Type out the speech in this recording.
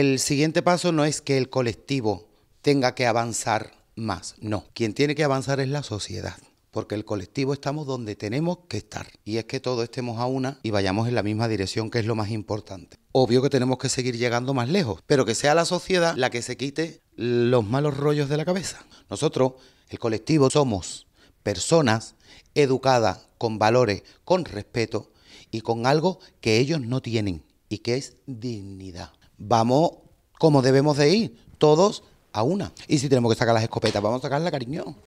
el siguiente paso no es que el colectivo tenga que avanzar más, no. Quien tiene que avanzar es la sociedad porque el colectivo estamos donde tenemos que estar. Y es que todos estemos a una y vayamos en la misma dirección, que es lo más importante. Obvio que tenemos que seguir llegando más lejos, pero que sea la sociedad la que se quite los malos rollos de la cabeza. Nosotros, el colectivo, somos personas educadas, con valores, con respeto y con algo que ellos no tienen, y que es dignidad vamos como debemos de ir, todos a una. Y si tenemos que sacar las escopetas, vamos a la cariño.